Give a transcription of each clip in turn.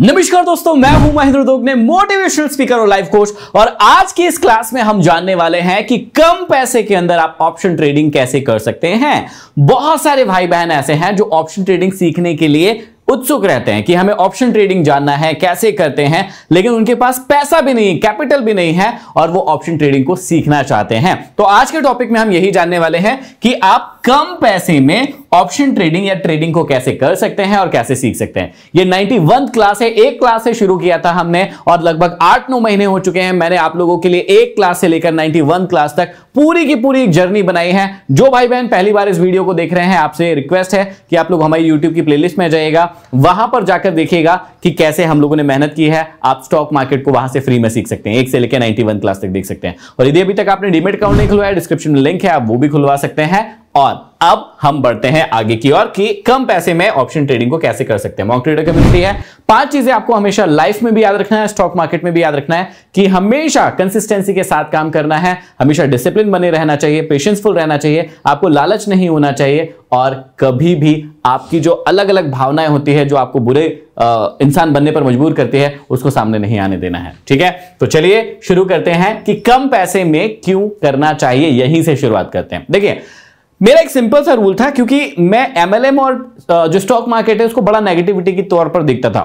नमस्कार दोस्तों मैं हूं महेंद्र दोगने मोटिवेशनल स्पीकर और लाइफ कोच और आज की इस क्लास में हम जानने वाले हैं कि कम पैसे के अंदर आप ऑप्शन ट्रेडिंग कैसे कर सकते हैं बहुत सारे भाई बहन ऐसे हैं जो ऑप्शन ट्रेडिंग सीखने के लिए उत्सुक रहते हैं कि हमें ऑप्शन ट्रेडिंग जानना है कैसे करते हैं लेकिन उनके पास पैसा भी नहीं कैपिटल भी नहीं है और वो ऑप्शन ट्रेडिंग को सीखना चाहते हैं तो आज के टॉपिक में हम यही जानने वाले हैं कि आप कम पैसे में ऑप्शन ट्रेडिंग या ट्रेडिंग को कैसे कर सकते हैं और कैसे सीख सकते हैं ये 91 क्लास है एक क्लास से शुरू किया था हमने और लगभग आठ नौ महीने हो चुके हैं मैंने आप लोगों के लिए एक क्लास से लेकर 91 क्लास तक पूरी की पूरी एक जर्नी बनाई है जो भाई बहन पहली बार इस वीडियो को देख रहे हैं आपसे रिक्वेस्ट है कि आप लोग हमारी यूट्यूब की प्लेलिस्ट में जाइएगा वहां पर जाकर देखिएगा कि कैसे हम लोगों ने मेहनत की है आप स्टॉक मार्केट को वहां से फ्री में सीख सकते हैं एक से लेकर नाइनटी क्लास तक देख सकते हैं और यदि अभी तक आपने डिमेट अकाउंट नहीं खुलवाया डिस्क्रिप्शन में लिंक है आप वो भी खुलवा सकते हैं और अब हम बढ़ते हैं आगे की ओर कि कम पैसे में ऑप्शन ट्रेडिंग को कैसे कर सकते हैं मॉक ट्रेडर कम्युनिटी है पांच चीजें आपको हमेशा लाइफ में भी याद रखना है स्टॉक मार्केट में भी याद रखना है कि हमेशा कंसिस्टेंसी के साथ काम करना है हमेशा डिसिप्लिन बने रहना चाहिए पेशेंसफुल रहना चाहिए आपको लालच नहीं होना चाहिए और कभी भी आपकी जो अलग अलग भावनाएं होती है जो आपको बुरे इंसान बनने पर मजबूर करती है उसको सामने नहीं आने देना है ठीक है तो चलिए शुरू करते हैं कि कम पैसे में क्यों करना चाहिए यहीं से शुरुआत करते हैं देखिए मेरा एक सिंपल सा रूल था क्योंकि मैं एमएलएम और जो स्टॉक मार्केट है उसको बड़ा नेगेटिविटी के तौर पर देखता था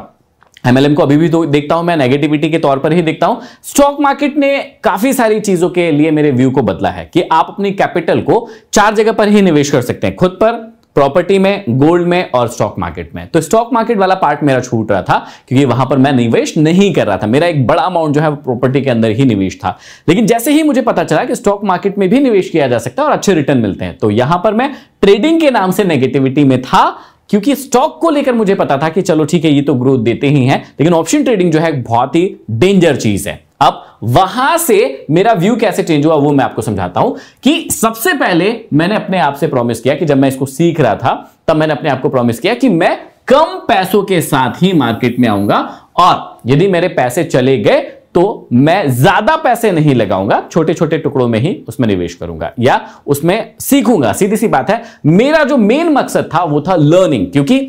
एमएलएम को अभी भी देखता हूं मैं नेगेटिविटी के तौर पर ही देखता हूं स्टॉक मार्केट ने काफी सारी चीजों के लिए मेरे व्यू को बदला है कि आप अपनी कैपिटल को चार जगह पर ही निवेश कर सकते हैं खुद पर प्रॉपर्टी में गोल्ड में और स्टॉक मार्केट में तो स्टॉक मार्केट वाला पार्ट मेरा छूट रहा था क्योंकि वहां पर मैं निवेश नहीं कर रहा था मेरा एक बड़ा अमाउंट जो है प्रॉपर्टी के अंदर ही निवेश था लेकिन जैसे ही मुझे पता चला कि स्टॉक मार्केट में भी निवेश किया जा सकता है और अच्छे रिटर्न मिलते हैं तो यहां पर मैं ट्रेडिंग के नाम से नेगेटिविटी में था क्योंकि स्टॉक को लेकर मुझे पता था कि चलो ठीक है ये तो ग्रोथ देते ही है लेकिन ऑप्शन ट्रेडिंग जो है बहुत ही डेंजर चीज है अब वहां से मेरा व्यू कैसे चेंज हुआ वो मैं आपको समझाता हूं कि सबसे पहले मैंने अपने आप से प्रॉमिस किया कि जब मैं इसको सीख रहा था तब मैंने अपने आप को प्रॉमिस किया कि मैं कम पैसों के साथ ही मार्केट में आऊंगा और यदि मेरे पैसे चले गए तो मैं ज्यादा पैसे नहीं लगाऊंगा छोटे छोटे टुकड़ों में ही उसमें निवेश करूंगा या उसमें सीखूंगा सीधी सी बात है मेरा जो मेन मकसद था वो था लर्निंग क्योंकि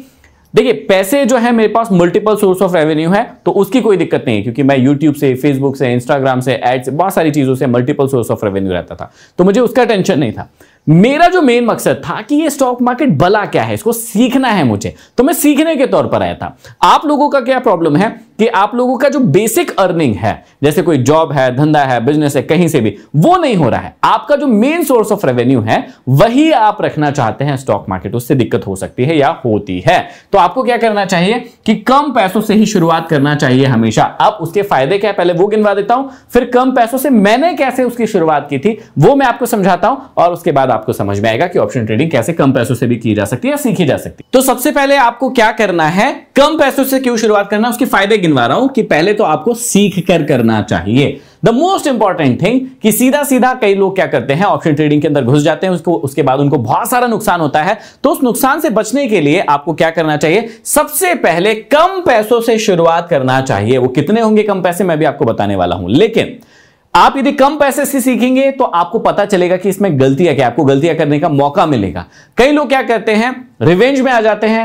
देखिए पैसे जो है मेरे पास मल्टीपल सोर्स ऑफ रेवेन्यू है तो उसकी कोई दिक्कत नहीं है क्योंकि मैं यूट्यूब से फेसबुक से इंस्टाग्राम से एड से बहुत सारी चीज़ों से मल्टीपल सोर्स ऑफ रेवेन्यू रहता था तो मुझे उसका टेंशन नहीं था मेरा जो मेन मकसद था कि ये स्टॉक मार्केट बला क्या है इसको सीखना है मुझे तो मैं सीखने के तौर पर आया था आप लोगों का क्या प्रॉब्लम है कि आप लोगों का जो बेसिक अर्निंग है जैसे कोई जॉब है धंधा है बिजनेस है कहीं से भी वो नहीं हो रहा है आपका जो मेन सोर्स ऑफ रेवेन्यू है वही आप रखना चाहते हैं स्टॉक मार्केट उससे दिक्कत हो सकती है या होती है तो आपको क्या करना चाहिए कि कम पैसों से ही शुरुआत करना चाहिए हमेशा अब उसके फायदे क्या है पहले वो गिनवा देता हूं फिर कम पैसों से मैंने कैसे उसकी शुरुआत की थी वो मैं आपको समझाता हूं और उसके बाद आपको समझ में आएगा कि ऑप्शन ट्रेडिंग कैसे कम पैसों से भी की जा सकती है सीखी जा सकती है तो सबसे पहले आपको क्या करना है कम पैसों से क्यों शुरुआत करना उसके फायदे गिनवा रहा हूं कि पहले तो आपको सीख कर करना चाहिए द मोस्ट इंपॉर्टेंट थिंग कि सीधा सीधा कई लोग क्या करते हैं ऑप्शन ट्रेडिंग के अंदर घुस जाते हैं उसको उसके बाद उनको बहुत सारा नुकसान होता है तो उस नुकसान से बचने के लिए आपको क्या करना चाहिए सबसे पहले कम पैसों से शुरुआत करना चाहिए वो कितने होंगे कम पैसे मैं भी आपको बताने वाला हूं लेकिन आप यदि कम पैसे से सीखेंगे तो आपको पता चलेगा कि इसमें गलतियां क्या आपको गलतियां करने का मौका मिलेगा कई लोग क्या करते हैं रिवेंज में आ जाते हैं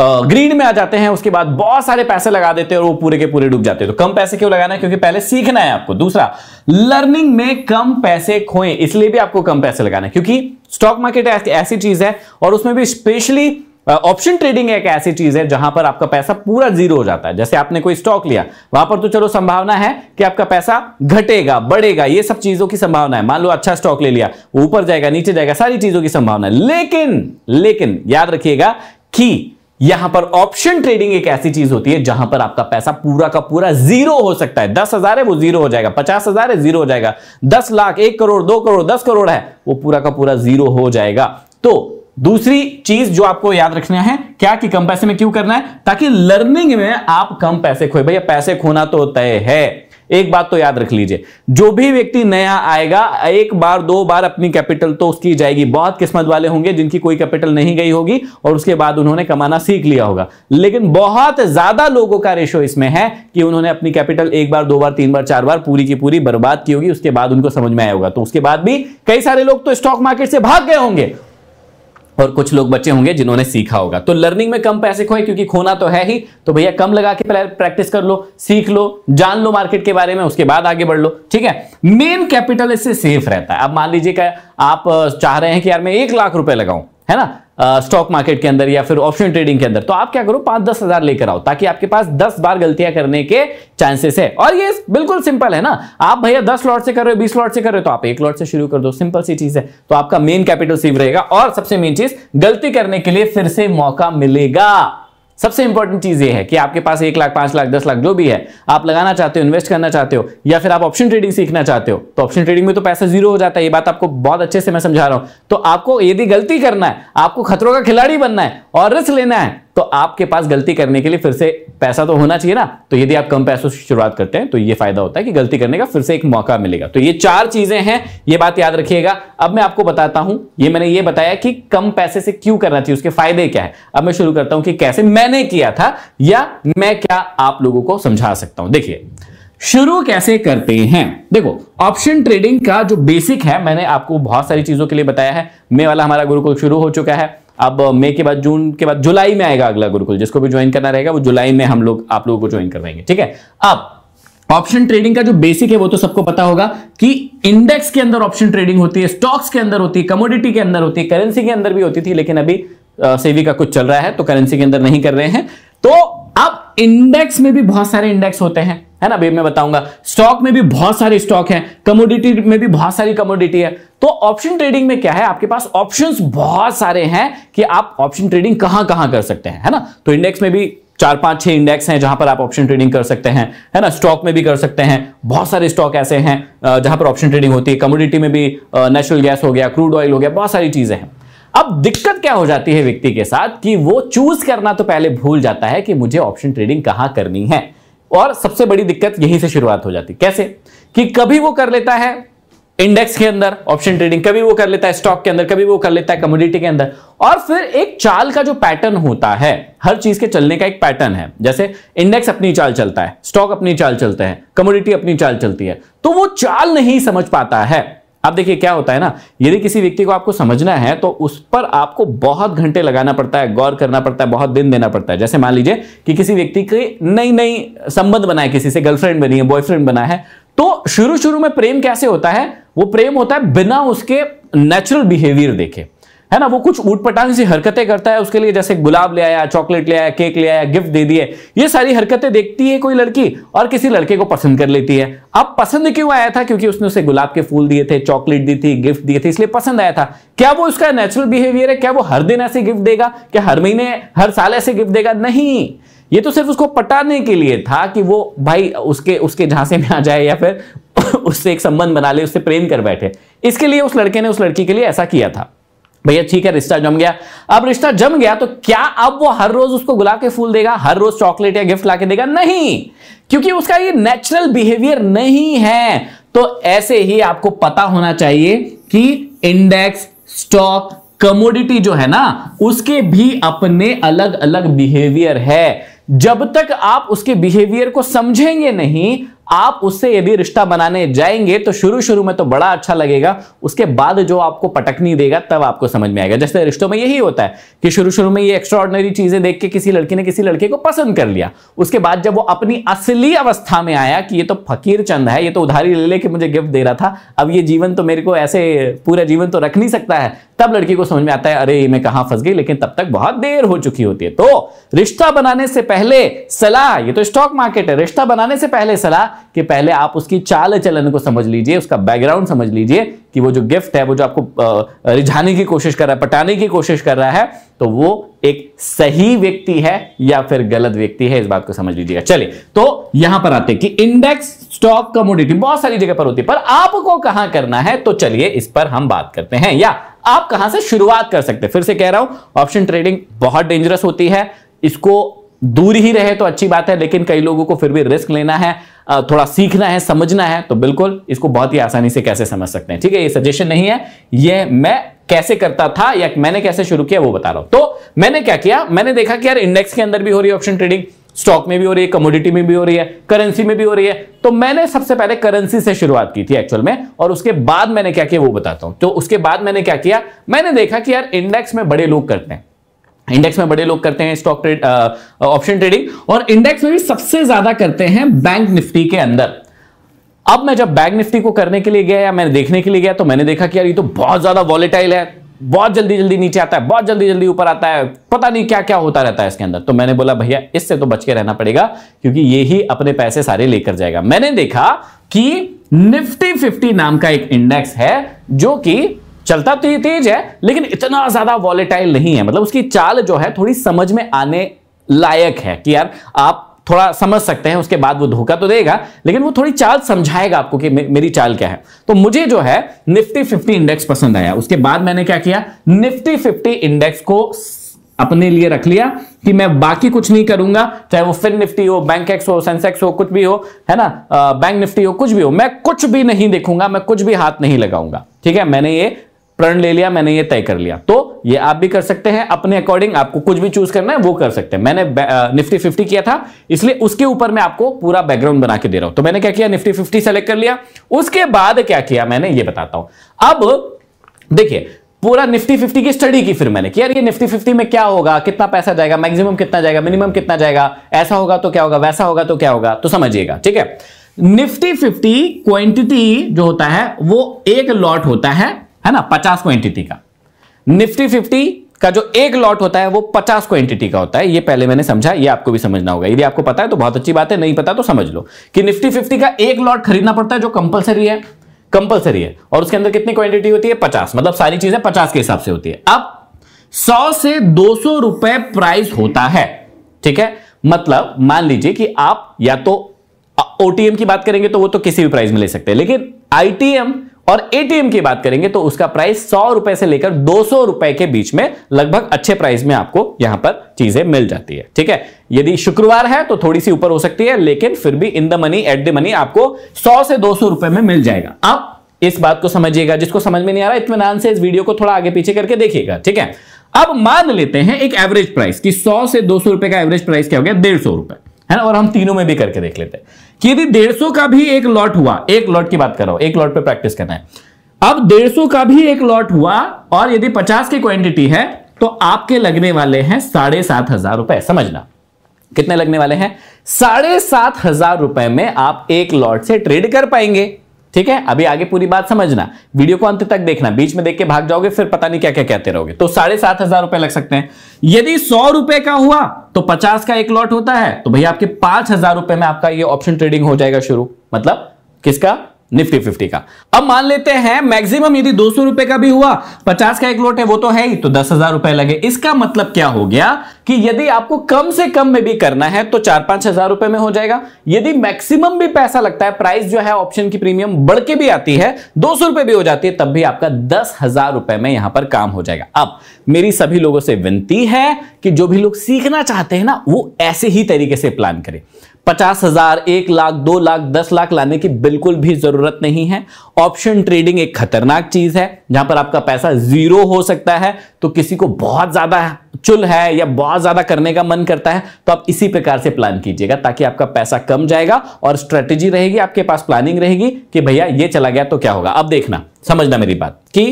ग्रीन में आ जाते हैं उसके बाद बहुत सारे पैसे लगा देते हैं और वो पूरे के पूरे डूब जाते हैं तो कम पैसे क्यों लगाना है क्योंकि पहले सीखना है आपको दूसरा लर्निंग में कम पैसे खोएं इसलिए भी आपको कम पैसे लगाना है क्योंकि स्टॉक मार्केट ऐसी चीज है और उसमें भी स्पेशली ऑप्शन ट्रेडिंग एक ऐसी चीज है जहां पर आपका पैसा पूरा जीरो हो जाता है जैसे आपने कोई स्टॉक लिया वहां पर तो चलो संभावना है कि आपका पैसा घटेगा बढ़ेगा ये सब चीजों की संभावना है मान लो अच्छा स्टॉक ले लिया ऊपर जाएगा नीचे जाएगा सारी चीजों की संभावना है लेकिन लेकिन याद रखिएगा कि यहां पर ऑप्शन ट्रेडिंग एक ऐसी चीज होती है जहां पर आपका पैसा पूरा का पूरा जीरो हो सकता है दस हजार है वो जीरो हो जाएगा पचास हजार है जीरो हो जाएगा दस लाख एक करोड़ दो करोड़ दस करोड़ है वो पूरा का पूरा जीरो हो जाएगा तो दूसरी चीज जो आपको याद रखना है क्या कि कम पैसे में क्यों करना है ताकि लर्निंग में आप कम पैसे खोए भैया पैसे खोना तो तय है एक बात तो याद रख लीजिए जो भी व्यक्ति नया आएगा एक बार दो बार अपनी कैपिटल तो उसकी जाएगी बहुत किस्मत वाले होंगे जिनकी कोई कैपिटल नहीं गई होगी और उसके बाद उन्होंने कमाना सीख लिया होगा लेकिन बहुत ज्यादा लोगों का रेशो इसमें है कि उन्होंने अपनी कैपिटल एक बार दो बार तीन बार चार बार पूरी की पूरी बर्बाद की होगी उसके बाद उनको समझ में आया होगा तो उसके बाद भी कई सारे लोग तो स्टॉक मार्केट से भाग गए होंगे और कुछ लोग बच्चे होंगे जिन्होंने सीखा होगा तो लर्निंग में कम पैसे खोए क्योंकि खोना तो है ही तो भैया कम लगा के पहले प्रैक्टिस कर लो सीख लो जान लो मार्केट के बारे में उसके बाद आगे बढ़ लो ठीक है मेन कैपिटल इससे सेफ रहता है अब मान लीजिए आप चाह रहे हैं कि यार मैं एक लाख रुपए लगाऊं है ना स्टॉक मार्केट के अंदर या फिर ऑप्शन ट्रेडिंग के अंदर तो आप क्या करो पांच दस हजार लेकर आओ ताकि आपके पास दस बार गलतियां करने के चांसेस है और ये बिल्कुल सिंपल है ना आप भैया दस लॉट से कर रहे हो बीस लॉट से कर रहे हो तो आप एक लॉट से शुरू कर दो सिंपल सी चीज है तो आपका मेन कैपिटल सेव रहेगा और सबसे मेन चीज गलती करने के लिए फिर से मौका मिलेगा सबसे इंपॉर्टेंट चीज ये है कि आपके पास एक लाख पांच लाख दस लाख जो भी है आप लगाना चाहते हो इन्वेस्ट करना चाहते हो या फिर आप ऑप्शन ट्रेडिंग सीखना चाहते हो तो ऑप्शन ट्रेडिंग में तो पैसा जीरो हो जाता है ये बात आपको बहुत अच्छे से मैं समझा रहा हूं तो आपको यदि गलती करना है आपको खतरों का खिलाड़ी बनना है और रिस्क लेना है तो आपके पास गलती करने के लिए फिर से पैसा तो होना चाहिए ना तो यदि आप कम पैसों से शुरुआत करते हैं तो ये फायदा होता है कि गलती करने का फिर से एक मौका मिलेगा तो ये चार चीजें हैं ये बात याद रखिएगा अब मैं आपको बताता हूं ये मैंने ये बताया कि कम पैसे से क्यों करना चाहिए उसके फायदे क्या है अब मैं शुरू करता हूं कि कैसे मैंने किया था या मैं क्या आप लोगों को समझा सकता हूं देखिए शुरू कैसे करते हैं देखो ऑप्शन ट्रेडिंग का जो बेसिक है मैंने आपको बहुत सारी चीजों के लिए बताया है मे वाला हमारा गुरुकुल शुरू हो चुका है अब मई के बाद जून के बाद जुलाई में आएगा अगला गुरुकुल जिसको भी ज्वाइन करना रहेगा वो जुलाई में हम लोग आप लोगों को ज्वाइन करवाएंगे ठीक है अब ऑप्शन ट्रेडिंग का जो बेसिक है वो तो सबको पता होगा कि इंडेक्स के अंदर ऑप्शन ट्रेडिंग होती है स्टॉक्स के अंदर होती है कमोडिटी के अंदर होती है करेंसी के अंदर भी होती थी लेकिन अभी सेवी का कुछ चल रहा है तो करेंसी के अंदर नहीं कर रहे हैं तो अब इंडेक्स में भी बहुत सारे इंडेक्स होते हैं है ना मैं बताऊंगा स्टॉक में भी बहुत सारे स्टॉक हैं कमोडिटी में भी बहुत सारी कमोडिटी है तो ऑप्शन ट्रेडिंग में क्या है आपके पास ऑप्शंस बहुत सारे हैं कि आप ऑप्शन ट्रेडिंग कहां कहां कर सकते हैं है ना तो इंडेक्स में भी चार पांच छह इंडेक्स हैं जहां पर आप ऑप्शन ट्रेडिंग कर सकते हैं है ना स्टॉक में भी कर सकते हैं बहुत सारे स्टॉक ऐसे हैं जहां पर ऑप्शन ट्रेडिंग होती है कमोडिटी में भी नेचुरल गैस हो गया क्रूड ऑयल हो गया बहुत सारी चीजें हैं अब दिक्कत क्या हो जाती है व्यक्ति के साथ कि वो चूज करना तो पहले भूल जाता है कि मुझे ऑप्शन ट्रेडिंग कहां करनी है और सबसे बड़ी दिक्कत यहीं से शुरुआत हो जाती कैसे कि कभी वो कर लेता है इंडेक्स के अंदर ऑप्शन ट्रेडिंग कभी वो कर लेता है स्टॉक के अंदर कभी वो कर लेता है कम्युनिटी के अंदर और फिर एक चाल का जो पैटर्न होता है हर चीज के चलने का एक पैटर्न है जैसे इंडेक्स अपनी चाल चलता है स्टॉक अपनी चाल चलते हैं कम्युनिटी अपनी चाल चलती है तो वो चाल नहीं समझ पाता है अब देखिए क्या होता है ना यदि किसी व्यक्ति को आपको समझना है तो उस पर आपको बहुत घंटे लगाना पड़ता है गौर करना पड़ता है बहुत दिन देना पड़ता है जैसे मान लीजिए कि किसी व्यक्ति के नई नई संबंध बनाए किसी से गर्लफ्रेंड बनी है बॉयफ्रेंड बना है तो शुरू शुरू में प्रेम कैसे होता है वो प्रेम होता है बिना उसके नेचुरल बिहेवियर देखे है ना वो कुछ ऊटपटांग सी हरकतें करता है उसके लिए जैसे गुलाब ले आया चॉकलेट ले आया केक ले आया गिफ्ट दे दिए ये सारी हरकतें देखती है कोई लड़की और किसी लड़के को पसंद कर लेती है अब पसंद क्यों आया था क्योंकि उसने उसे गुलाब के फूल दिए थे चॉकलेट दी थी गिफ्ट दिए थे इसलिए पसंद आया था क्या वो उसका नेचुरल बिहेवियर है क्या वो हर दिन ऐसे गिफ्ट देगा क्या हर महीने हर साल ऐसे गिफ्ट देगा नहीं ये तो सिर्फ उसको पटाने के लिए था कि वो भाई उसके उसके झांसे में आ जाए या फिर उससे एक संबंध बना ले उससे प्रेम कर बैठे इसके लिए उस लड़के ने उस लड़की के लिए ऐसा किया था भैया ठीक है रिश्ता जम गया अब रिश्ता जम गया तो क्या अब वो हर रोज उसको गुलाब के फूल देगा हर रोज चॉकलेट या गिफ्ट लाके देगा नहीं क्योंकि उसका ये नेचुरल बिहेवियर नहीं है तो ऐसे ही आपको पता होना चाहिए कि इंडेक्स स्टॉक कमोडिटी जो है ना उसके भी अपने अलग अलग बिहेवियर है जब तक आप उसके बिहेवियर को समझेंगे नहीं आप उससे यदि रिश्ता बनाने जाएंगे तो शुरू शुरू में तो बड़ा अच्छा लगेगा उसके बाद जो आपको पटकनी देगा तब आपको समझ में आएगा जैसे रिश्तों में यही होता है कि शुरू शुरू में ये एक्स्ट्रॉर्डनरी चीजें देख के किसी लड़की ने किसी लड़के को पसंद कर लिया उसके बाद जब वो अपनी असली अवस्था में आया कि ये तो फकीर चंद है ये तो उधारी ले लेके मुझे गिफ्ट दे रहा था अब ये जीवन तो मेरे को ऐसे पूरा जीवन तो रख नहीं सकता है तब लड़की को समझ में आता है अरे ये मैं कहां फंस गई लेकिन तब तक बहुत देर हो चुकी होती है तो रिश्ता बनाने से पहले सलाह ये तो स्टॉक मार्केट है रिश्ता बनाने से पहले सलाह कि पहले आप उसकी चाल चलन को समझ लीजिए उसका बैकग्राउंड समझ लीजिए कि वो जो गिफ्ट है वो जो आपको रिझाने की कोशिश कर रहा है पटाने की कोशिश कर रहा है तो वो एक सही व्यक्ति है या फिर गलत व्यक्ति है इस बात को समझ लीजिएगा चलिए तो यहां पर आते कि इंडेक्स स्टॉक कमोडिटी बहुत सारी जगह पर होती है पर आपको कहां करना है तो चलिए इस पर हम बात करते हैं या आप कहां से शुरुआत कर सकते हैं फिर से कह रहा हूं ऑप्शन ट्रेडिंग बहुत डेंजरस होती है इसको दूर ही रहे तो अच्छी बात है लेकिन कई लोगों को फिर भी रिस्क लेना है थोड़ा सीखना है समझना है तो बिल्कुल इसको बहुत ही आसानी से कैसे समझ सकते हैं ठीक है ये सजेशन नहीं है ये मैं कैसे करता था या मैंने कैसे शुरू किया वो बता रहा हूं तो मैंने क्या किया मैंने देखा कि यार इंडेक्स के अंदर भी हो रही है ऑप्शन ट्रेडिंग स्टॉक में भी हो रही है कमोडिटी में भी हो रही है करेंसी में भी हो रही है तो मैंने सबसे पहले करेंसी से शुरुआत की थी एक्चुअल में और उसके बाद मैंने क्या किया वो बताता हूं तो उसके बाद मैंने क्या किया मैंने देखा कि यार इंडेक्स में बड़े लोग करते हैं इंडेक्स में बड़े लोग करते हैं स्टॉक ट्रेड ऑप्शन ट्रेडिंग और इंडेक्स में भी सबसे ज्यादा करते हैं बैंक निफ्टी के अंदर अब मैं जब बैंक निफ्टी को करने के लिए गया या मैंने देखने के लिए गया तो मैंने देखा कि यार ये तो बहुत ज्यादा वॉलेटाइल है बहुत जल्दी जल्दी नीचे आता है बहुत जल्दी जल्दी ऊपर आता है पता नहीं क्या क्या होता रहता है इसके अंदर तो मैंने बोला भैया इससे तो बच के रहना पड़ेगा क्योंकि ये ही अपने पैसे सारे लेकर जाएगा मैंने देखा कि निफ्टी फिफ्टी नाम का एक इंडेक्स है जो कि चलता तो ये तेज है लेकिन इतना ज्यादा वॉलेटाइल नहीं है मतलब उसकी चाल जो है थोड़ी समझ में आने लायक है कि यार आप थोड़ा समझ सकते हैं उसके बाद वो धोखा तो देगा लेकिन वो थोड़ी चाल समझाएगा आपको कि मेरी चाल क्या है तो मुझे जो है निफ्टी 50 इंडेक्स पसंद आया उसके बाद मैंने क्या किया निफ्टी 50 इंडेक्स को अपने लिए रख लिया कि मैं बाकी कुछ नहीं करूंगा चाहे वो फिन निफ्टी हो बैंक एक्स हो सेंसेक्स हो कुछ भी हो है ना बैंक निफ्टी हो कुछ भी हो मैं कुछ भी नहीं देखूंगा मैं कुछ भी हाथ नहीं लगाऊंगा ठीक है मैंने ये प्रण ले लिया मैंने ये तय कर लिया तो ये आप भी कर सकते हैं अपने अकॉर्डिंग आपको कुछ भी चूज करना है वो कर सकते हैं मैंने निफ्टी फिफ्टी किया था इसलिए उसके ऊपर मैं आपको पूरा बैकग्राउंड बना के दे रहा हूं तो मैंने क्या किया निफ्टी फिफ्टी सेलेक्ट कर लिया उसके बाद क्या किया मैंने ये बताता हूं अब देखिए पूरा निफ्टी फिफ्टी की स्टडी की फिर मैंने कि यार ये निफ्टी फिफ्टी में क्या होगा कितना पैसा जाएगा मैक्सिमम कितना जाएगा मिनिमम कितना जाएगा ऐसा होगा तो क्या होगा वैसा होगा तो क्या होगा तो समझिएगा ठीक है निफ्टी फिफ्टी क्वांटिटी जो होता है वो एक लॉट होता है है ना पचास क्वांटिटी का निफ्टी फिफ्टी का जो एक लॉट होता है वो पचास क्वांटिटी का होता है ये पहले मैंने समझा ये आपको भी समझना होगा यदि आपको पता है तो बहुत अच्छी बात है नहीं पता तो समझ लो कि निफ्टी फिफ्टी का एक लॉट खरीदना पड़ता है जो कंपलसरी है कंपलसरी है और उसके अंदर कितनी क्वांटिटी होती है पचास मतलब सारी चीजें पचास के हिसाब से होती है अब सौ से दो सौ रुपए प्राइस होता है ठीक है मतलब मान लीजिए कि आप या तो ओटीएम की बात करेंगे तो वो तो किसी भी प्राइस में ले सकते हैं लेकिन आईटीएम और एटीएम की बात करेंगे तो उसका प्राइस सौ रुपए से लेकर दो सौ रुपए के बीच में लगभग अच्छे प्राइस में आपको यहां पर चीजें मिल जाती है ठीक है यदि शुक्रवार है तो थोड़ी सी ऊपर हो सकती है लेकिन फिर भी in the money at the money आपको सौ से दो सौ रुपए में मिल जाएगा आप इस बात को समझिएगा जिसको समझ में नहीं आ रहा इतमान से इस वीडियो को थोड़ा आगे पीछे करके देखिएगा ठीक है अब मान लेते हैं एक एवरेज प्राइस की सौ से दो सौ रुपए का एवरेज प्राइस क्या हो गया डेढ़ सौ रुपए है ना और हम तीनों में भी करके देख लेते हैं कि यदि डेढ़ सौ का भी एक लॉट हुआ एक लॉट की बात कर रहा हूं एक लॉट पे प्रैक्टिस करना है अब डेढ़ सौ का भी एक लॉट हुआ और यदि पचास की क्वांटिटी है तो आपके लगने वाले हैं साढ़े सात हजार रुपए समझना कितने लगने वाले हैं साढ़े सात हजार रुपए में आप एक लॉट से ट्रेड कर पाएंगे ठीक है अभी आगे पूरी बात समझना वीडियो को अंत तक देखना बीच में देख के भाग जाओगे फिर पता नहीं क्या क्या कहते रहोगे तो साढ़े सात हजार रुपए लग सकते हैं यदि सौ रुपए का हुआ तो पचास का एक लॉट होता है तो भैया आपके पांच हजार रुपए में आपका ये ऑप्शन ट्रेडिंग हो जाएगा शुरू मतलब किसका निफ्टी फिफ्टी का अब मान लेते हैं मैक्सिमम यदि दो सौ रुपए का भी हुआ पचास का एक लोट है वो तो है ही तो दस हजार रुपए लगे इसका मतलब क्या हो गया कि यदि आपको कम से कम में भी करना है तो चार पांच हजार रुपए में हो जाएगा यदि मैक्सिमम भी पैसा लगता है प्राइस जो है ऑप्शन की प्रीमियम बढ़ के भी आती है दो सौ रुपए भी हो जाती है तब भी आपका दस हजार रुपए में यहां पर काम हो जाएगा अब मेरी सभी लोगों से विनती है कि जो भी लोग सीखना चाहते हैं ना वो ऐसे ही तरीके से प्लान करें पचास हजार एक लाख दो लाख दस लाख लाने की बिल्कुल भी जरूरत नहीं है ऑप्शन ट्रेडिंग एक खतरनाक चीज है जहां पर आपका पैसा जीरो हो सकता है तो किसी को बहुत ज्यादा चुल है या बहुत ज्यादा करने का मन करता है तो आप इसी प्रकार से प्लान कीजिएगा ताकि आपका पैसा कम जाएगा और स्ट्रेटेजी रहेगी आपके पास प्लानिंग रहेगी कि भैया ये चला गया तो क्या होगा अब देखना समझना मेरी बात कि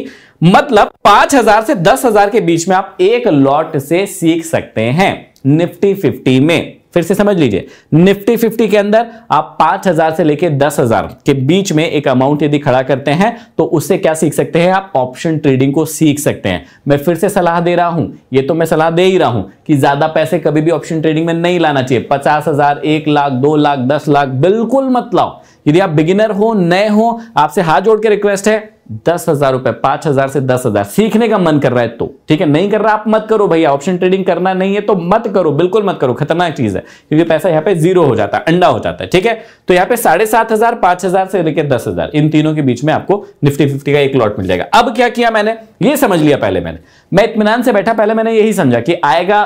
मतलब पांच हजार से दस हजार के बीच में आप एक लॉट से सीख सकते हैं निफ्टी फिफ्टी में फिर से समझ लीजिए निफ्टी फिफ्टी के अंदर आप पांच हजार से लेकर दस हजार के बीच में एक अमाउंट यदि खड़ा करते हैं तो उससे क्या सीख सकते हैं आप ऑप्शन ट्रेडिंग को सीख सकते हैं मैं फिर से सलाह दे रहा हूं ये तो मैं सलाह दे ही रहा हूं कि ज्यादा पैसे कभी भी ऑप्शन ट्रेडिंग में नहीं लाना चाहिए पचास हजार एक लाख दो लाख दस लाख बिल्कुल मत लाओ यदि आप बिगिनर हो नए हो आपसे हाथ जोड़ के रिक्वेस्ट है दस हजार रुपए पांच हजार से दस हजार सीखने का मन कर रहा है तो ठीक है नहीं कर रहा आप मत करो भैया ऑप्शन ट्रेडिंग करना नहीं है तो मत करो बिल्कुल मत करो खतरनाक चीज है क्योंकि पैसा यहाँ पे जीरो हो जाता है अंडा हो जाता है ठीक है तो यहाँ पे साढ़े सात हजार पांच हजार से लेकर दस हजार इन तीनों के बीच में आपको निफ्टी फिफ्टी का एक लॉट मिल जाएगा अब क्या किया मैंने ये समझ लिया पहले मैंने मैं इतमान से बैठा पहले मैंने यही समझा कि आएगा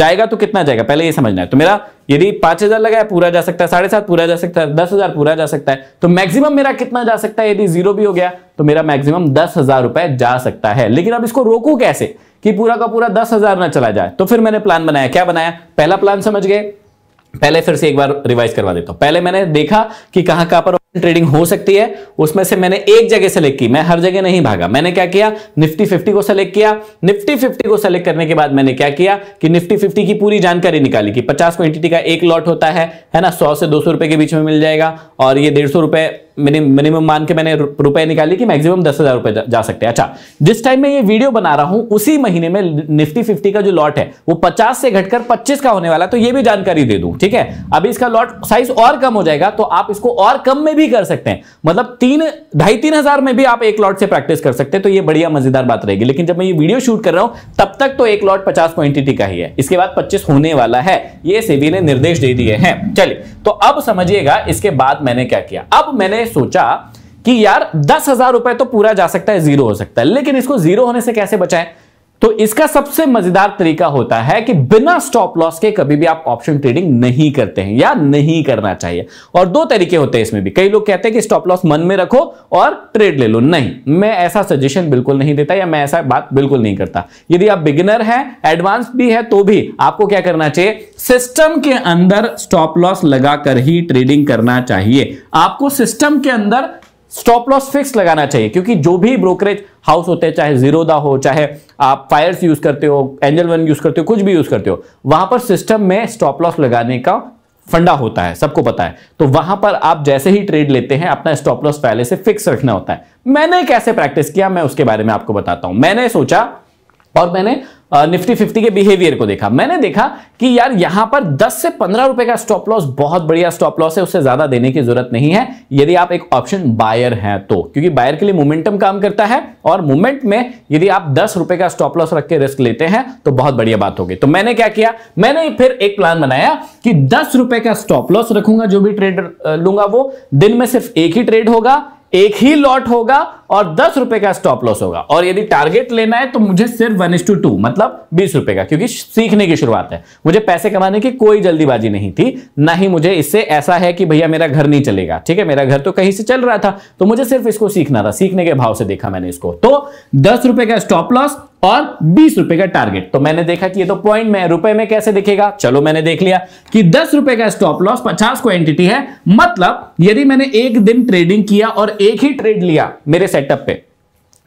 जाएगा तो कितना जाएगा पहले ये समझना है तो मेरा यदि पांच हजार लगाया पूरा जा सकता है साढ़े सात पूरा जा सकता है दस हजार पूरा जा सकता है तो मैक्सिमम मेरा कितना जा सकता है यदि जीरो भी हो गया तो मेरा मैक्सिमम दस हजार रुपए जा सकता है लेकिन अब इसको रोकू कैसे कि पूरा का पूरा दस हजार ना चला जाए तो फिर मैंने प्लान बनाया क्या बनाया पहला प्लान समझ गए पहले फिर से एक बार रिवाइज करवा देता हूं पहले मैंने देखा कि कहां कहां पर ट्रेडिंग हो सकती है उसमें से मैंने एक जगह सेलेक्ट की मैं हर जगह नहीं भागा मैंने क्या किया निफ्टी 50 को सेलेक्ट किया निफ्टी 50 को सेलेक्ट करने के बाद मैंने क्या किया कि निफ्टी 50 की पूरी जानकारी निकाली कि 50 क्वांटिटी का एक लॉट होता है है ना 100 से 200 रुपए के बीच में मिल जाएगा और ये डेढ़ सौ रुपए मिनिमम मान के मैंने रुपए निकाली कि मैक्सिमम दस हजार रुपए जा सकते हैं अच्छा जिस टाइम में ये वीडियो बना रहा हूं उसी महीने में निफ्टी फिफ्टी का जो लॉट है वो पचास से घटकर पच्चीस का होने वाला तो ये भी जानकारी दे दू ठीक है अभी इसका लॉट साइज और कम हो जाएगा तो आप इसको और कम में भी कर सकते हैं मतलब तीन ढाई तीन हजार में भी आप एक लॉट से प्रैक्टिस कर सकते हैं तो ये बढ़िया मजेदार बात रहेगी लेकिन जब मैं ये वीडियो शूट कर रहा हूं तब तक तो एक लॉट पचास क्वांटिटी का ही है इसके बाद पच्चीस होने वाला है ये सेबी ने निर्देश दे दिए हैं चलिए तो अब समझिएगा इसके बाद मैंने क्या किया अब मैंने सोचा कि यार दस हजार रुपए तो पूरा जा सकता है जीरो हो सकता है लेकिन इसको जीरो होने से कैसे बचाएं तो इसका सबसे मजेदार तरीका होता है कि बिना स्टॉप लॉस के कभी भी आप ऑप्शन ट्रेडिंग नहीं करते हैं या नहीं करना चाहिए और दो तरीके होते हैं इसमें भी कई लोग कहते हैं कि स्टॉप लॉस मन में रखो और ट्रेड ले लो नहीं मैं ऐसा सजेशन बिल्कुल नहीं देता या मैं ऐसा बात बिल्कुल नहीं करता यदि आप बिगिनर हैं एडवांस भी है तो भी आपको क्या करना चाहिए सिस्टम के अंदर स्टॉप लॉस लगाकर ही ट्रेडिंग करना चाहिए आपको सिस्टम के अंदर स्टॉप लॉस फिक्स लगाना चाहिए क्योंकि जो भी ब्रोकरेज हाउस होते हैं चाहे जीरोदा हो चाहे आप फायर्स यूज करते हो एंजल वन यूज करते हो कुछ भी यूज करते हो वहां पर सिस्टम में स्टॉप लॉस लगाने का फंडा होता है सबको पता है तो वहां पर आप जैसे ही ट्रेड लेते हैं अपना स्टॉप लॉस पहले से फिक्स रखना होता है मैंने कैसे प्रैक्टिस किया मैं उसके बारे में आपको बताता हूं मैंने सोचा और मैंने निफ्टी फिफ्टी के बिहेवियर को देखा मैंने देखा कि यार यहां पर 10 से 15 रुपए का स्टॉप लॉस बहुत बढ़िया स्टॉप लॉस है उससे ज्यादा देने की जरूरत नहीं है यदि आप एक ऑप्शन बायर हैं तो क्योंकि बायर के लिए मोमेंटम काम करता है और मोमेंट में यदि आप दस रुपए का स्टॉप लॉस रख के रिस्क लेते हैं तो बहुत बढ़िया बात होगी तो मैंने क्या किया मैंने फिर एक प्लान बनाया कि दस रुपए का स्टॉप लॉस रखूंगा जो भी ट्रेड लूंगा वो दिन में सिर्फ एक ही ट्रेड होगा एक ही लॉट होगा और दस रुपए का स्टॉप लॉस होगा और यदि टारगेट लेना है तो मुझे सिर्फ वन इस टू टू मतलब बीस रुपए का क्योंकि सीखने की शुरुआत है मुझे पैसे कमाने की कोई जल्दीबाजी नहीं थी ना ही मुझे इससे ऐसा है कि भैया मेरा घर नहीं चलेगा ठीक है मेरा घर तो कहीं से चल रहा था तो मुझे सिर्फ इसको सीखना था सीखने के भाव से देखा मैंने इसको तो दस रुपए का स्टॉप लॉस और बीस रुपए का टारगेट तो मैंने देखा कि ये तो पॉइंट में रुपए में कैसे दिखेगा चलो मैंने देख लिया कि दस रुपए का स्टॉप लॉस पचास क्वांटिटी है मतलब यदि मैंने एक दिन ट्रेडिंग किया और एक ही ट्रेड लिया मेरे सेटअप पे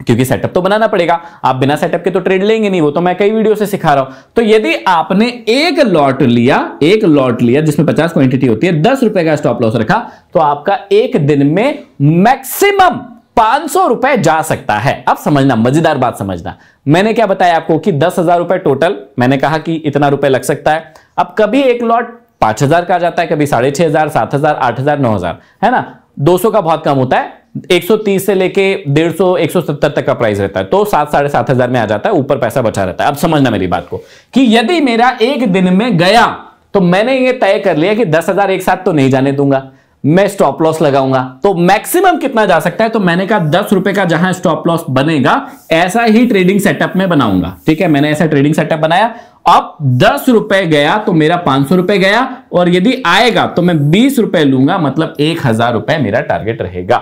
क्योंकि सेटअप तो बनाना पड़ेगा आप बिना सेटअप के तो ट्रेड लेंगे नहीं वो तो मैं कई वीडियो से सिखा रहा हूं तो यदि आपने एक लॉट लिया एक लॉट लिया जिसमें 50 क्वांटिटी होती है दस रुपए का स्टॉप लॉस रखा तो आपका एक दिन में मैक्सिमम सौ रुपए जा सकता है अब समझना मजेदार बात समझना मैंने क्या बताया आपको कि दस हजार रुपए टोटल मैंने कहा कि इतना रुपए लग सकता है अब कभी एक लॉट पांच हजार का जाता है कभी साढ़े छह हजार सात हजार आठ हजार नौ हजार है ना दो सौ का बहुत कम होता है 130 से लेके 150 170 तक का प्राइस रहता है तो सात साढ़े सात हजार में आ जाता है ऊपर पैसा बचा रहता है अब समझना मेरी बात को कि यदि मेरा एक दिन में गया तो मैंने ये तय कर लिया कि दस हजार एक साथ तो नहीं जाने दूंगा मैं स्टॉप लॉस लगाऊंगा तो मैक्सिमम कितना जा सकता है तो मैंने कहा दस रुपए का जहां स्टॉप लॉस बनेगा ऐसा ही ट्रेडिंग सेटअप में बनाऊंगा ठीक है मैंने ऐसा ट्रेडिंग सेटअप बनाया अब दस रुपए गया तो मेरा पांच सौ रुपए गया और यदि आएगा तो मैं बीस रुपए लूंगा मतलब एक हजार रुपए मेरा टारगेट रहेगा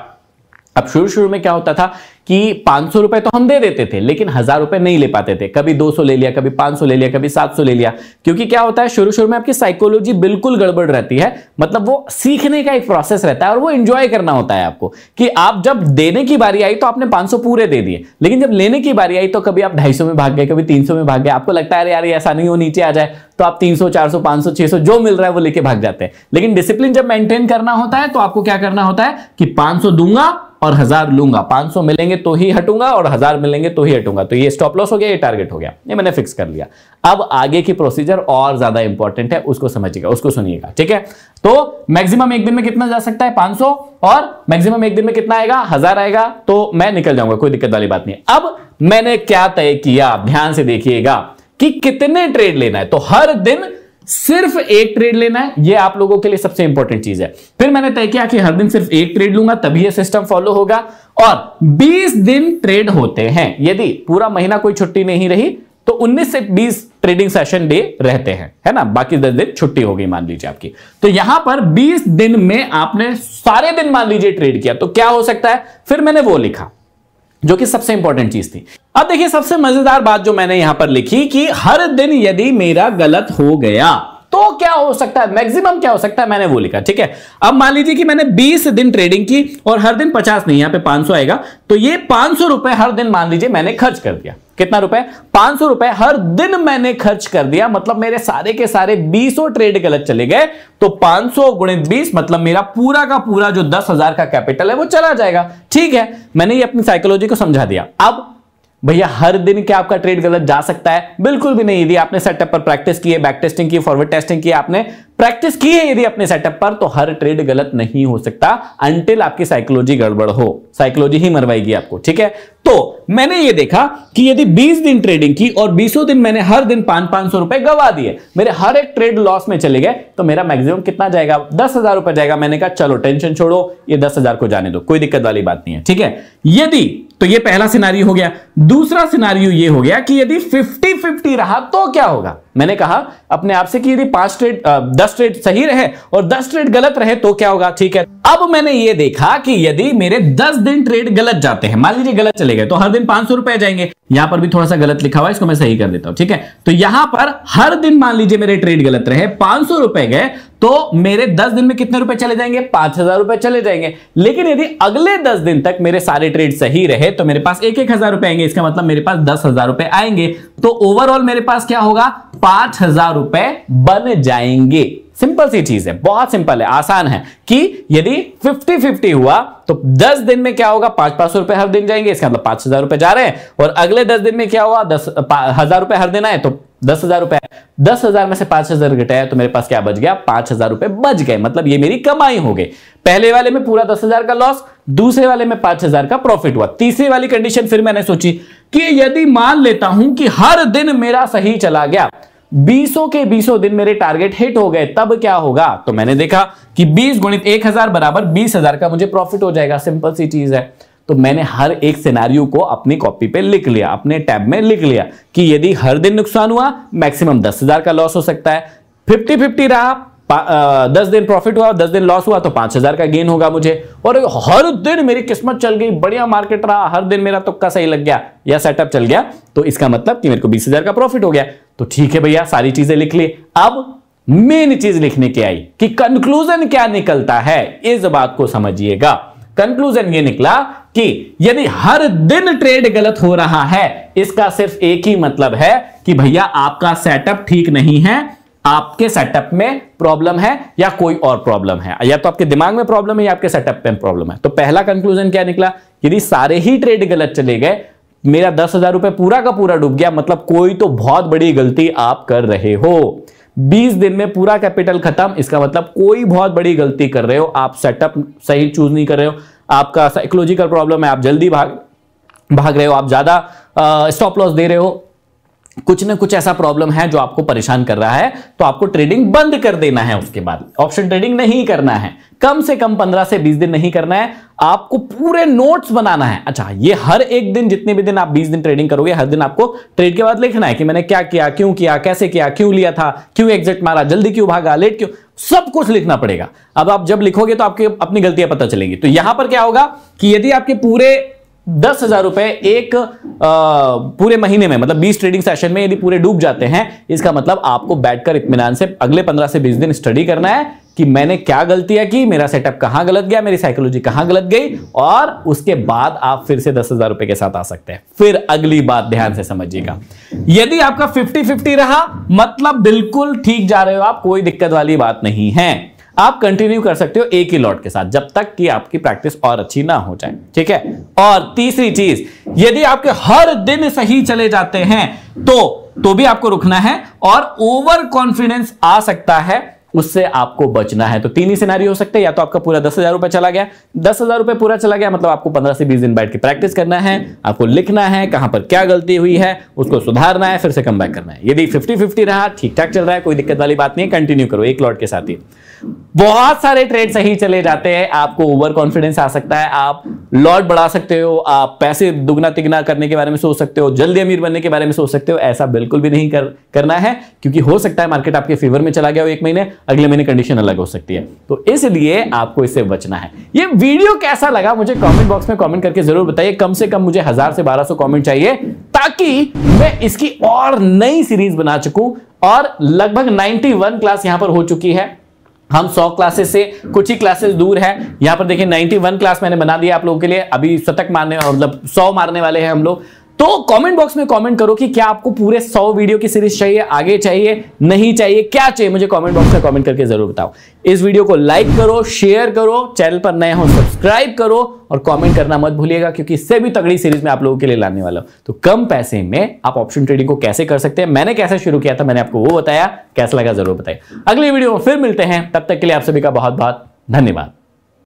अब शुरू शुरू में क्या होता था कि पांच सौ रुपए तो हम दे देते थे लेकिन हजार रुपए नहीं ले पाते थे कभी दो सौ ले लिया कभी पांच सौ ले लिया कभी सात सौ ले लिया क्योंकि क्या होता है शुरू शुरू में आपकी साइकोलॉजी बिल्कुल गड़बड़ रहती है मतलब वो सीखने का एक प्रोसेस रहता है और वो इंजॉय करना होता है आपको कि आप जब देने की बारी आई तो आपने पांच पूरे दे दिए लेकिन जब लेने की बारी आई तो कभी आप ढाई में भाग गए कभी तीन में भाग गए आपको लगता है अरे यार ऐसा नहीं हो नीचे आ जाए तो आप तीन सौ चार सौ जो मिल रहा है वो लेके भाग जाते हैं लेकिन डिसिप्लिन जब मेंटेन करना होता है तो आपको क्या करना होता है कि पांच दूंगा और हजार लूंगा 500 मिलेंगे तो ही हटूंगा और हजार मिलेंगे तो ही हटूंगा तो ये स्टॉप लॉस हो गया ये टारगेट हो गया ये मैंने फिक्स कर लिया अब आगे की प्रोसीजर और ज्यादा इंपॉर्टेंट है उसको समझिएगा उसको सुनिएगा ठीक है तो मैक्सिमम एक दिन में कितना जा सकता है 500 और मैक्सिमम एक दिन में कितना आएगा हजार आएगा तो मैं निकल जाऊंगा कोई दिक्कत वाली बात नहीं अब मैंने क्या तय किया ध्यान से देखिएगा कि कितने ट्रेड लेना है तो हर दिन सिर्फ एक ट्रेड लेना है ये आप लोगों के लिए सबसे इंपॉर्टेंट चीज है फिर मैंने तय किया कि हर दिन सिर्फ एक ट्रेड लूंगा तभी ये सिस्टम फॉलो होगा और 20 दिन ट्रेड होते हैं यदि पूरा महीना कोई छुट्टी नहीं रही तो 19 से 20 ट्रेडिंग सेशन डे रहते हैं है ना बाकी 10 दिन छुट्टी हो गई मान लीजिए आपकी तो यहां पर 20 दिन में आपने सारे दिन मान लीजिए ट्रेड किया तो क्या हो सकता है फिर मैंने वो लिखा जो कि सबसे इंपॉर्टेंट चीज थी अब देखिए सबसे मजेदार बात जो मैंने यहां पर लिखी कि हर दिन यदि मेरा गलत हो गया तो क्या हो सकता है मैक्सिमम क्या हो सकता है मैंने वो लिखा ठीक है अब मान लीजिए कि मैंने 20 दिन ट्रेडिंग की और हर दिन 50 नहीं यहां पे 500 आएगा तो ये पांच रुपए हर दिन मान लीजिए मैंने खर्च कर दिया कितना रुपए पांच सौ रुपए हर दिन मैंने खर्च कर दिया मतलब मेरे सारे के सारे बीसों ट्रेड गलत चले गए तो पांच सौ गुणित बीस मतलब मेरा पूरा का पूरा जो दस हजार का कैपिटल है वो चला जाएगा ठीक है मैंने ये अपनी साइकोलॉजी को समझा दिया अब भैया हर दिन क्या आपका ट्रेड गलत जा सकता है बिल्कुल भी नहीं यदि आपने सेटअप पर प्रैक्टिस की है बैक टेस्टिंग की फॉरवर्ड टेस्टिंग की आपने प्रैक्टिस की है यदि अपने सेटअप पर तो हर ट्रेड गलत नहीं हो सकता अंटिल आपकी साइकोलॉजी गड़बड़ हो साइकोलॉजी ही मरवाएगी आपको ठीक है तो मैंने ये देखा कि यदि 20 दिन ट्रेडिंग की और 20 दिन मैंने हर दिन पांच पांच सौ रुपए गवा दिए मेरे हर एक ट्रेड लॉस में चले गए तो मेरा मैक्सिमम कितना जाएगा दस हजार रुपए जाएगा मैंने कहा चलो टेंशन छोड़ो ये दस हजार को जाने दो कोई दिक्कत वाली बात नहीं है ठीक है यदि तो ये पहला सिनारियो हो गया दूसरा सिनारियो ये हो गया कि यदि 50-50 रहा तो क्या होगा मैंने कहा अपने आप से कि यदि पांच ट्रेड दस ट्रेड सही रहे और दस ट्रेड गलत रहे तो क्या होगा ठीक है अब मैंने ये देखा कि यदि मेरे दस दिन ट्रेड गलत जाते हैं मान लीजिए गलत चले गए तो हर दिन पांच सौ रुपए जाएंगे यहां पर भी थोड़ा सा गलत लिखा हुआ है इसको मैं सही कर देता हूं ठीक है तो यहां पर हर दिन मान लीजिए मेरे ट्रेड गलत रहे पांच सौ रुपए गए तो मेरे दस दिन में कितने रुपए चले जाएंगे पांच हजार रुपए चले जाएंगे लेकिन यदि अगले दस दिन तक मेरे सारे ट्रेड सही रहे तो मेरे पास एक एक हजार रुपए आएंगे इसका मतलब मेरे पास दस हजार रुपए आएंगे तो ओवरऑल मेरे पास क्या होगा पांच हजार रुपए बन जाएंगे सिंपल सी चीज है बहुत सिंपल है आसान है कि यदि 50 50 हुआ तो 10 दिन में क्या होगा पांच पांच सौ रुपए हर दिन जाएंगे इसका मतलब पांच हजार रुपए जा रहे हैं और अगले 10 दिन में क्या हुआ दस हजार रुपए हर दिन आए तो दस हजार रुपए दस हजार में से पांच हजार घटाया तो मेरे पास क्या बच गया पांच हजार रुपए बच गए मतलब ये मेरी कमाई हो गई पहले वाले में पूरा दस हजार का लॉस दूसरे वाले में पांच हजार का प्रॉफिट हुआ तीसरी वाली कंडीशन फिर मैंने सोची कि यदि मान लेता हूं कि हर दिन मेरा सही चला गया बीसों के बीसों दिन मेरे टारगेट हिट हो गए तब क्या होगा तो मैंने देखा कि बीस गुणित एक हजार बराबर बीस हजार का मुझे प्रॉफिट हो जाएगा सिंपल सी चीज है तो मैंने हर एक सिनारियो को अपनी कॉपी पे लिख लिया अपने टैब में लिख लिया कि यदि हर दिन नुकसान हुआ मैक्सिमम दस हजार का लॉस हो सकता है फिफ्टी फिफ्टी रहा दस दिन प्रॉफिट हुआ दस दिन लॉस हुआ तो पांच हजार का गेन होगा मुझे और हर दिन मेरी किस्मत चल गई बढ़िया मार्केट रहा हर दिन मेरा तुक्का सही लग गया या सेटअप चल गया तो इसका मतलब कि मेरे को बीस हजार का प्रॉफिट हो गया तो ठीक है भैया सारी चीजें लिख ली अब मेन चीज लिखने की आई कि कंक्लूजन क्या निकलता है इस बात को समझिएगा कंक्लूजन ये निकला कि यदि हर दिन ट्रेड गलत हो रहा है इसका सिर्फ एक ही मतलब है कि भैया आपका सेटअप ठीक नहीं है आपके सेटअप में प्रॉब्लम है या कोई और प्रॉब्लम है या तो आपके दिमाग में प्रॉब्लम है या आपके सेटअप में प्रॉब्लम है तो पहला कंक्लूजन क्या निकला यदि सारे ही ट्रेड गलत चले गए मेरा दस हजार रुपए पूरा का पूरा डूब गया मतलब कोई तो बहुत बड़ी गलती आप कर रहे हो 20 दिन में पूरा कैपिटल खत्म इसका मतलब कोई बहुत बड़ी गलती कर रहे हो आप सेटअप सही चूज नहीं कर रहे हो आपका साइकोलॉजिकल प्रॉब्लम है आप जल्दी भाग भाग रहे हो आप ज्यादा स्टॉप लॉस दे रहे हो कुछ ना कुछ ऐसा प्रॉब्लम है जो आपको परेशान कर रहा है तो आपको ट्रेडिंग बंद कर देना है उसके बाद ऑप्शन ट्रेडिंग नहीं करना है कम से कम 15 से 20 दिन नहीं करना है आपको पूरे नोट्स बनाना है अच्छा ये हर एक दिन जितने भी दिन आप 20 दिन ट्रेडिंग करोगे हर दिन आपको ट्रेड के बाद लिखना है कि मैंने क्या किया क्यों किया कैसे किया क्यों लिया था क्यों एग्जिट मारा जल्दी क्यों भागा लेट क्यों सब कुछ लिखना पड़ेगा अब आप जब लिखोगे तो आपकी अपनी गलतियां पता चलेंगी तो यहां पर क्या होगा कि यदि आपके पूरे दस हजार रुपए एक आ, पूरे महीने में मतलब बीस ट्रेडिंग सेशन में यदि पूरे डूब जाते हैं इसका मतलब आपको बैठकर इतमान से अगले पंद्रह से बीस दिन स्टडी करना है कि मैंने क्या गलतियां की मेरा सेटअप कहां गलत गया मेरी साइकोलॉजी कहां गलत गई और उसके बाद आप फिर से दस हजार रुपए के साथ आ सकते हैं फिर अगली बात ध्यान से समझिएगा यदि आपका फिफ्टी फिफ्टी रहा मतलब बिल्कुल ठीक जा रहे हो आप कोई दिक्कत वाली बात नहीं है आप कंटिन्यू कर सकते हो एक ही लॉट के साथ जब तक कि आपकी प्रैक्टिस और अच्छी ना हो जाए ठीक है और तीसरी चीज यदि आपके हर दिन सही चले जाते हैं तो तो भी आपको रुकना है और ओवर कॉन्फिडेंस आ सकता है उससे आपको बचना है तो तीन ही सिनारी हो सकते हैं या तो आपका पूरा दस हजार रुपये चला गया दस हजार रुपये पूरा चला गया मतलब आपको पंद्रह से बीस दिन बैठ के प्रैक्टिस करना है आपको लिखना है कहां पर क्या गलती हुई है उसको सुधारना है फिर से कम करना है यदि फिफ्टी फिफ्टी रहा ठीक ठाक चल रहा है कोई दिक्कत वाली बात नहीं है कंटिन्यू करो एक लॉट के साथ ही बहुत सारे ट्रेड सही चले जाते हैं आपको ओवर कॉन्फिडेंस आ सकता है आप लॉट बढ़ा सकते हो आप पैसे दुगना तिगना करने के बारे में सोच सकते हो जल्दी अमीर बनने के बारे में सोच सकते हो ऐसा बिल्कुल भी नहीं कर, करना है क्योंकि हो सकता है मार्केट आपके फेवर में चला गया हो एक महीने अगले महीने कंडीशन अलग हो सकती है तो इसलिए आपको इससे बचना है ये वीडियो कैसा लगा मुझे कॉमेंट बॉक्स में कॉमेंट करके जरूर बताइए कम से कम मुझे हजार से बारह कॉमेंट चाहिए ताकि मैं इसकी और नई सीरीज बना चुकू और लगभग 91 क्लास यहां पर हो चुकी है हम 100 क्लासेस से कुछ ही क्लासेस दूर है यहाँ पर देखिए 91 क्लास मैंने बना दिया आप लोगों के लिए अभी शतक मारने मतलब 100 मारने वाले हैं हम लोग तो कमेंट बॉक्स में कमेंट करो कि क्या आपको पूरे 100 वीडियो की सीरीज चाहिए आगे चाहिए नहीं चाहिए क्या चाहिए मुझे कमेंट बॉक्स में कमेंट करके जरूर बताओ इस वीडियो को लाइक करो शेयर करो चैनल पर नए हो सब्सक्राइब करो और कमेंट करना मत भूलिएगा क्योंकि इससे भी तगड़ी सीरीज में आप लोगों के लिए लाने वाला हूं तो कम पैसे में आप ऑप्शन ट्रेडिंग को कैसे कर सकते हैं मैंने कैसे शुरू किया था मैंने आपको वो बताया कैसा लगा जरूर बताया अगली वीडियो में फिर मिलते हैं तब तक के लिए आप सभी का बहुत बहुत धन्यवाद